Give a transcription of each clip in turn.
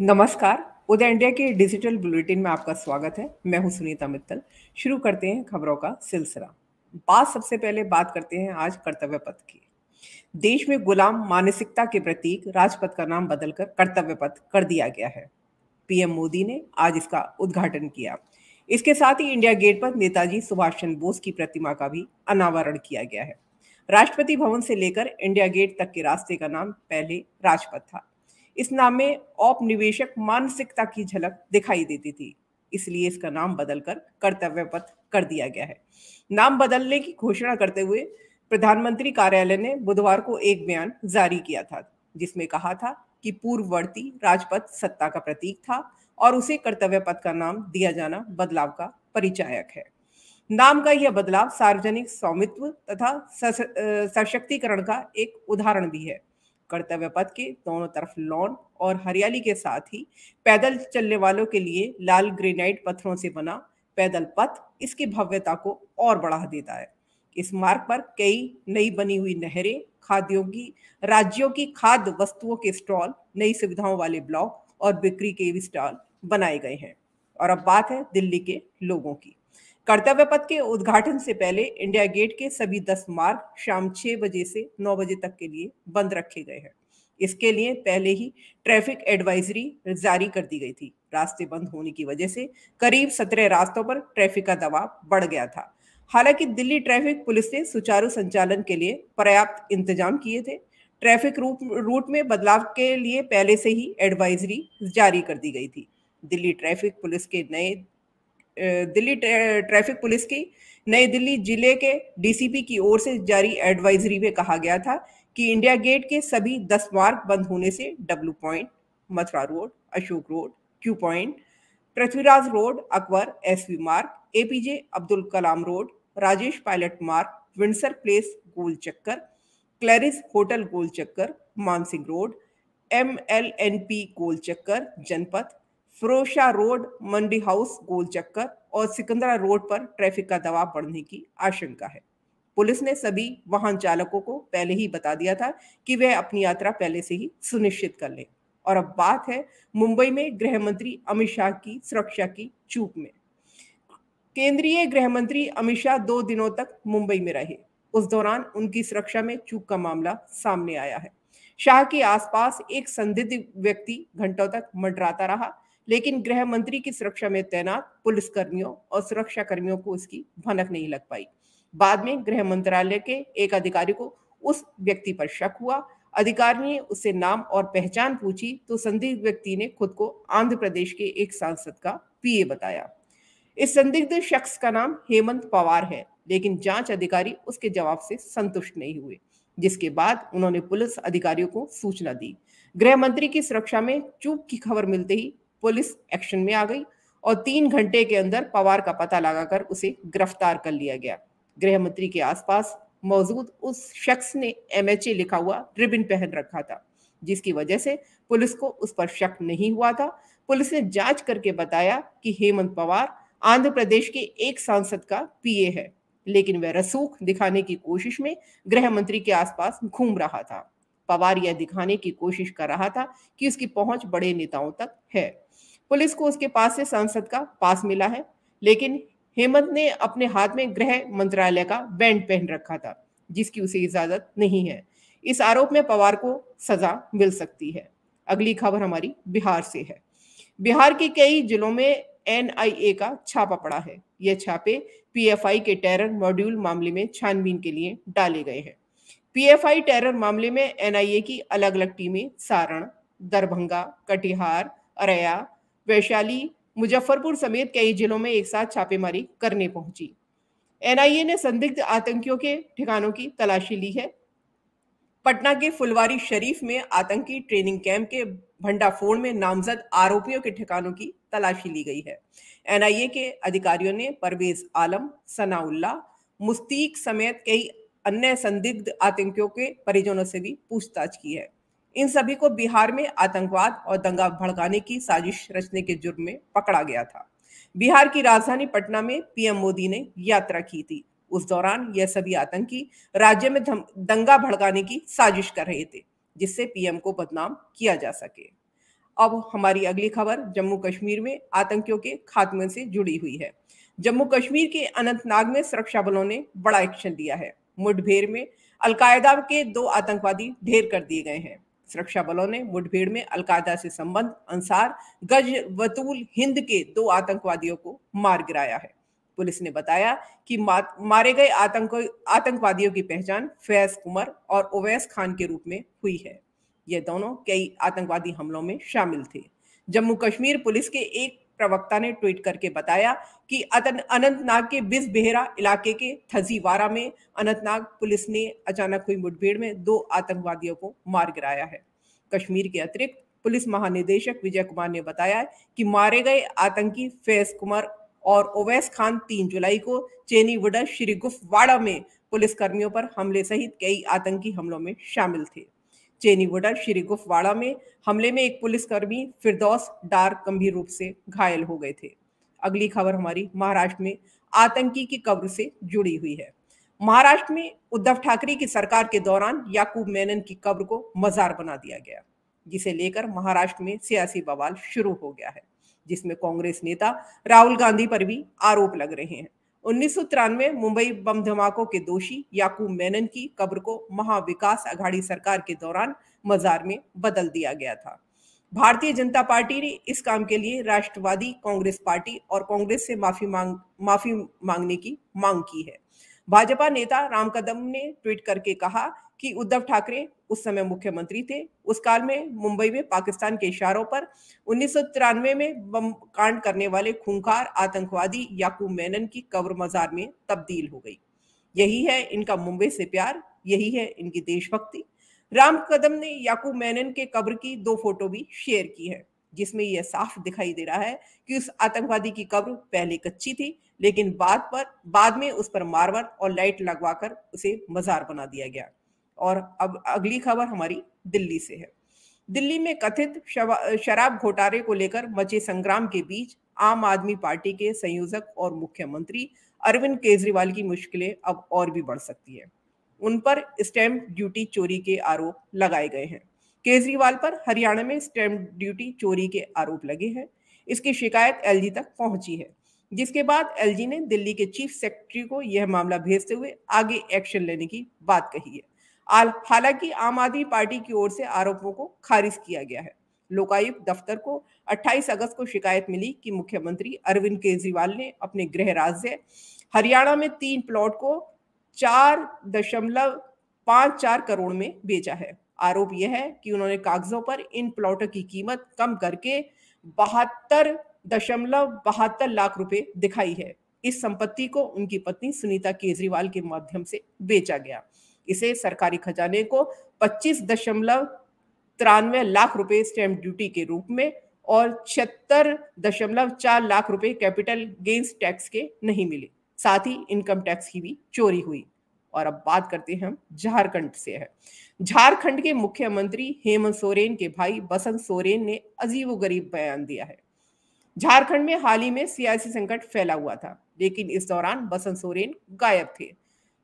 नमस्कार उदय इंडिया के digital bulletin में आपका स्वागत है मैं हूं सुनीता मित्तल शुरू करते हैं खबरों का सिलसिला बात सबसे पहले बात करते हैं आज कर्तव्य पथ की देश में गुलाम मानसिकता के प्रतीक राजपथ का नाम बदलकर कर्तव्य पथ कर दिया गया है पीएम मोदी ने आज इसका उद्घाटन किया इसके साथ ही इंडिया गेट पर नेताजी सुभाष चंद्र बोस की प्रतिमा का भी अनावरण किया गया है राष्ट्रपति भवन से लेकर इंडिया गेट तक के रास्ते का नाम पहले राजपथ था इस नाम में औपनिवेशक मानसिकता की झलक दिखाई देती थी इसलिए इसका नाम बदलकर कर्तव्य पथ कर दिया गया है नाम बदलने की घोषणा करते हुए प्रधानमंत्री कार्यालय ने बुधवार को एक बयान जारी किया था जिसमें कहा था कि पूर्ववर्ती राजपथ सत्ता का प्रतीक था और उसे कर्तव्य पथ का नाम दिया जाना बदलाव का परिचायक है नाम का यह बदलाव सार्वजनिक स्वामित्व तथा सशक्तिकरण का एक उदाहरण भी है कर्तव्य पथ के दोनों तरफ लॉन और हरियाली के साथ ही पैदल चलने वालों के लिए लाल ग्रेनाइट पत्थरों से बना पैदल पथ इसकी भव्यता को और बढ़ा देता है इस मार्ग पर कई नई बनी हुई नहरें खाद्यों की राज्यों की खाद्य वस्तुओं के स्टॉल नई सुविधाओं वाले ब्लॉक और बिक्री के भी स्टॉल बनाए गए हैं और अब बात है दिल्ली के लोगों की कर्तव्य पथ के उद्घाटन से पहले इंडिया गेट के सभी दस मार्ग शाम छह बजे से नौ बजे तक के लिए बंद रखे गए हैं इसके लिए पहले ही ट्रैफिक एडवाइजरी जारी कर दी गई थी रास्ते बंद होने की वजह से करीब सत्रह रास्तों पर ट्रैफिक का दबाव बढ़ गया था हालांकि दिल्ली ट्रैफिक पुलिस ने सुचारू संचालन के लिए पर्याप्त इंतजाम किए थे ट्रैफिक रूप रूट में बदलाव के लिए पहले से ही एडवाइजरी जारी कर दी गई थी दिल्ली ट्रैफिक पुलिस के नए दिल्ली ट्रैफिक पुलिस की नई दिल्ली जिले के डीसीपी की ओर से जारी एडवाइजरी में कहा गया था कि इंडिया गेट के सभी दस मार्ग बंद होने से W point Mathura road Ashok road Q point Prithviraj road Akbar S V मार्ग APJ Abdul Kalam road Rajesh Pilot मार्ग विंडसर प्लेस गोल चक्कर क्लैरिस होटल गोल चक्कर Mansingh road M L N P गोल चक्कर जनपथ फिरोजशाह रोड मंडी हाउस गोल चक्कर और सिकंदरा रोड पर ट्रैफिक का दबाव बढ़ने की आशंका है पुलिस ने सभी वाहन चालकों को पहले ही बता दिया था कि वे अपनी यात्रा पहले से ही सुनिश्चित कर लें और अब बात है मुंबई में गृह मंत्री अमित शाह की सुरक्षा की चूक में केंद्रीय गृह मंत्री अमित शाह दो दिनों तक मुंबई में रहे उस दौरान उनकी सुरक्षा में चूक का मामला सामने आया है शाह के आसपास एक संदिग्ध व्यक्ति घंटों तक मंडराता रहा लेकिन गृह मंत्री की सुरक्षा में तैनात पुलिस कर्मियों और सुरक्षा कर्मियों को इसकी भनक नहीं लग पाई बाद में गृह मंत्रालय के एक अधिकारी को उस व्यक्ति पर शक हुआ अधिकारी ने उससे नाम और पहचान पूछी तो संदिग्ध व्यक्ति ने खुद को आंध्र प्रदेश के एक सांसद का पीए बताया इस संदिग्ध शख्स का नाम हेमंत पवार है लेकिन जांच अधिकारी उसके जवाब से संतुष्ट नहीं हुए जिसके बाद उन्होंने पुलिस अधिकारियों को सूचना दी गृह मंत्री की सुरक्षा में चूक की खबर मिलते ही पुलिस एक्शन में आ गई और तीन घंटे के अंदर पवार का पता लगाकर उसे गिरफ्तार कर लिया गया गृह मंत्री के आसपास मौजूद उस शख्स ने एमएचए लिखा हुआ रिबिन पहन रखा था जिसकी वजह से पुलिस को उस पर शक नहीं हुआ था पुलिस ने जांच करके बताया कि हेमंत पवार आंध्र प्रदेश के एक सांसद का पीए है लेकिन वह रसूख दिखाने की कोशिश में गृह मंत्री के आसपास घूम रहा था पवार यह दिखाने की कोशिश कर रहा था कि उसकी पहुंच बड़े नेताओं तक है पुलिस को उसके पास से सांसद का पास मिला है लेकिन हेमंत ने अपने हाथ में गृह मंत्रालय का बैंड पहन रखा था जिसकी उसे इजाजत नहीं है इस आरोप में पवार को सजा मिल सकती है अगली खबर हमारी बिहार से है बिहार के कई जिलों में एनआईए का छापा पड़ा है यह छापे पीएफआई के टेरर मॉड्यूल मामले में छानबीन के लिए डाले गए हैं पीएफआई टेरर मामले में एनआईए की अलग अलग टीमें सारण दरभंगा कटिहार अरया वैशाली मुजफ्फरपुर समेत कई जिलों में एक साथ छापेमारी करने पहुंची एनआईए ने संदिग्ध आतंकियों के ठिकानों की तलाशी ली है पटना के फुलवारी शरीफ में आतंकी ट्रेनिंग कैंप के भंडाफोड़ में नामजद आरोपियों के ठिकानों की तलाशी ली गई है एनआईए के अधिकारियों ने परवेज आलम सनाउल्ला मुस्तीक समेत कई अन्य संदिग्ध आतंकियों के परिजनों से भी पूछताछ की है इन सभी को बिहार में आतंकवाद और दंगा भड़काने की साजिश रचने के जुर्म में पकड़ा गया था बिहार की राजधानी पटना में पीएम मोदी ने यात्रा की थी उस दौरान यह सभी आतंकी राज्य में दंगा भड़काने की साजिश कर रहे थे जिससे पीएम को बदनाम किया जा सके अब हमारी अगली खबर जम्मू कश्मीर में आतंकियों के खात्मे से जुड़ी हुई है जम्मू कश्मीर के अनंतनाग में सुरक्षा बलों ने बड़ा एक्शन लिया है मुठभेड़ में अलकायदा के दो आतंकवादी ढेर कर दिए गए हैं सुरक्षा बलों ने मुठभेड़ में अलकायदा से संबंध अंसार गज वतूल हिंद के दो आतंकवादियों को मार गिराया है पुलिस ने बताया कि मारे गए आतंक आतंकवादियों की पहचान फैज कुमर और ओवैस खान के रूप में हुई है ये दोनों कई आतंकवादी हमलों में शामिल थे जम्मू कश्मीर पुलिस के एक प्रवक्ता ने ट्वीट करके बताया कि अनंतनाग के बिस बेहरा इलाके के थजीवारा में अनंतनाग पुलिस ने अचानक हुई मुठभेड़ में दो आतंकवादियों को मार गिराया है कश्मीर के अतिरिक्त पुलिस महानिदेशक विजय कुमार ने बताया कि मारे गए आतंकी फैज कुमार और ओवैस खान तीन जुलाई को चेनी वुडा गुफवाड़ा में पुलिस कर्मियों पर हमले सहित कई आतंकी हमलों में शामिल थे चेनीवोडा श्री गुफवाड़ा में हमले में एक पुलिसकर्मी फिरदौस डार गंभीर रूप से घायल हो गए थे अगली खबर हमारी महाराष्ट्र में आतंकी की कब्र से जुड़ी हुई है महाराष्ट्र में उद्धव ठाकरे की सरकार के दौरान याकूब मेनन की कब्र को मजार बना दिया गया जिसे लेकर महाराष्ट्र में सियासी बवाल शुरू हो गया है जिसमें कांग्रेस नेता राहुल गांधी पर भी आरोप लग रहे हैं उन्नीस मुंबई बम धमाकों के दोषी याकूब मेनन की कब्र को महाविकास अघाड़ी सरकार के दौरान मजार में बदल दिया गया था भारतीय जनता पार्टी ने इस काम के लिए राष्ट्रवादी कांग्रेस पार्टी और कांग्रेस से माफी मांग माफी मांगने की मांग की है भाजपा नेता राम कदम ने ट्वीट करके कहा कि उद्धव ठाकरे उस समय मुख्यमंत्री थे उस काल में मुंबई में पाकिस्तान के इशारों पर उन्नीस में बम कांड करने वाले खूंखार आतंकवादी याकूब मेनन की कब्र मजार में तब्दील हो गई यही है इनका मुंबई से प्यार यही है इनकी देशभक्ति राम कदम ने याकूब मेनन के कब्र की दो फोटो भी शेयर की है जिसमें यह साफ दिखाई दे रहा है कि उस आतंकवादी की कब्र पहले कच्ची थी लेकिन बाद पर बाद में उस पर मार्बल और लाइट लगवाकर उसे मजार बना दिया गया और अब अगली खबर हमारी दिल्ली से है दिल्ली में कथित शराब घोटाले को लेकर मचे संग्राम के बीच आम आदमी पार्टी के संयोजक और मुख्यमंत्री अरविंद केजरीवाल की मुश्किलें अब और भी बढ़ सकती है उन पर स्टैंप ड्यूटी चोरी के आरोप लगाए गए हैं केजरीवाल पर हरियाणा में स्टैंप ड्यूटी चोरी के आरोप लगे हैं इसकी शिकायत एलजी तक पहुंची है जिसके बाद एलजी ने दिल्ली के चीफ सेक्रेटरी को यह मामला भेजते हुए आगे एक्शन लेने की बात कही है हालांकि आम आदमी पार्टी की ओर से आरोपों को खारिज किया गया है लोकायुक्त दफ्तर को 28 अगस्त को शिकायत मिली कि मुख्यमंत्री अरविंद केजरीवाल ने अपने गृह राज्य हरियाणा में तीन प्लॉट को चार दशमलव पांच चार करोड़ में बेचा है आरोप यह है कि उन्होंने कागजों पर इन प्लॉटों की कीमत कम करके बहत्तर दशमलव बहत्तर लाख रुपए दिखाई है इस संपत्ति को उनकी पत्नी सुनीता केजरीवाल के माध्यम से बेचा गया इसे सरकारी खजाने को पच्चीस दशमलव तिरानवे लाख रुपए स्टैम्प ड्यूटी के रूप में और छिहत्तर दशमलव चार लाख रुपए कैपिटल गेंस टैक्स के नहीं मिले साथ ही इनकम टैक्स की भी चोरी हुई और अब बात करते हैं हम झारखंड से है झारखंड के मुख्यमंत्री हेमंत सोरेन के भाई बसंत सोरेन ने अजीब गरीब बयान दिया है झारखंड में हाल ही में सियासी संकट फैला हुआ था लेकिन इस दौरान बसंत सोरेन गायब थे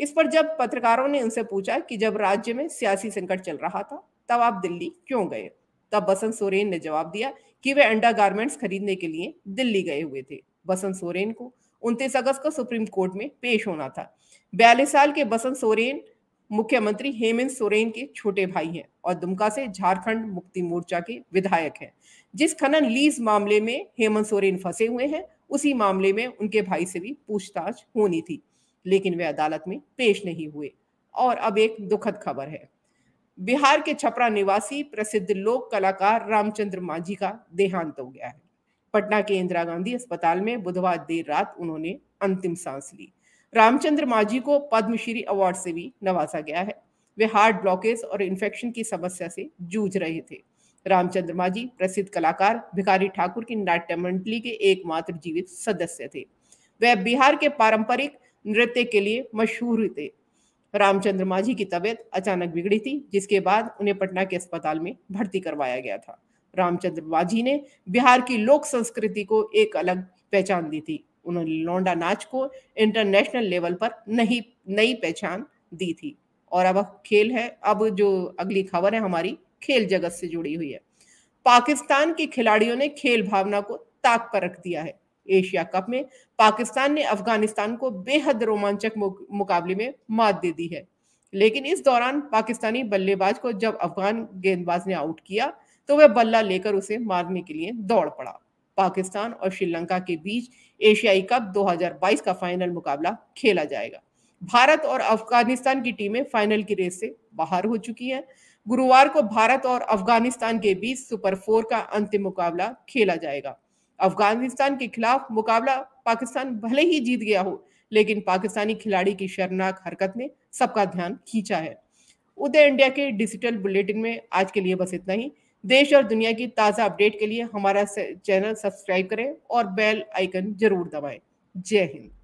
इस पर जब पत्रकारों ने उनसे पूछा कि जब राज्य में सियासी संकट चल रहा था तब आप दिल्ली क्यों गए तब बसंत सोरेन ने जवाब दिया कि वे अंडा गारमेंट्स खरीदने के लिए दिल्ली गए हुए थे बसंत सोरेन को उनतीस अगस्त को सुप्रीम कोर्ट में पेश होना था बयालीस साल के बसंत सोरेन मुख्यमंत्री हेमंत सोरेन के छोटे भाई हैं और दुमका से झारखंड मुक्ति मोर्चा के विधायक हैं जिस खनन लीज मामले में हेमंत सोरेन फंसे हुए हैं उसी मामले में उनके भाई से भी पूछताछ होनी थी लेकिन वे अदालत में पेश नहीं हुए और अब एक दुखद खबर है बिहार के छपरा निवासी प्रसिद्ध लोक कलाकार रामचंद्र मांझी का देहांत हो गया है पटना के इंदिरा गांधी अस्पताल में बुधवार देर रात उन्होंने अंतिम सांस ली रामचंद्र मांझी को पद्मश्री अवार्ड से भी नवाजा गया है वे हार्ट ब्लॉकेज और इन्फेक्शन की समस्या से जूझ रहे थे रामचंद्र मांझी प्रसिद्ध कलाकार भिखारी ठाकुर की नाट्य मंडली के एकमात्र जीवित सदस्य थे वह बिहार के पारंपरिक नृत्य के लिए मशहूर थे रामचंद्र माझी की तबीयत अचानक बिगड़ी थी जिसके बाद उन्हें पटना के अस्पताल में भर्ती करवाया गया था रामचंद्र माझी ने बिहार की लोक संस्कृति को एक अलग पहचान दी थी उन्होंने लौंडा नाच को इंटरनेशनल लेवल पर नहीं नई पहचान दी थी और अब खेल है अब जो अगली खबर है हमारी खेल जगत से जुड़ी हुई है पाकिस्तान के खिलाड़ियों ने खेल भावना को ताक पर रख दिया है एशिया कप में पाकिस्तान ने अफगानिस्तान को बेहद रोमांचक मुकाबले में मात दे दी है लेकिन इस दौरान पाकिस्तानी बल्लेबाज को जब अफगान गेंदबाज ने आउट किया तो वह बल्ला लेकर उसे मारने के लिए दौड़ पड़ा पाकिस्तान और श्रीलंका के बीच एशियाई कप 2022 का फाइनल मुकाबला खेला जाएगा भारत और अफगानिस्तान की टीमें फाइनल की रेस से बाहर हो चुकी हैं गुरुवार को भारत और अफगानिस्तान के बीच सुपर फोर का अंतिम मुकाबला खेला जाएगा अफगानिस्तान के खिलाफ मुकाबला पाकिस्तान भले ही जीत गया हो लेकिन पाकिस्तानी खिलाड़ी की शर्मनाक हरकत ने सबका ध्यान खींचा है उदय इंडिया के डिजिटल बुलेटिन में आज के लिए बस इतना ही देश और दुनिया की ताज़ा अपडेट के लिए हमारा चैनल सब्सक्राइब करें और बेल आइकन जरूर दबाएं जय हिंद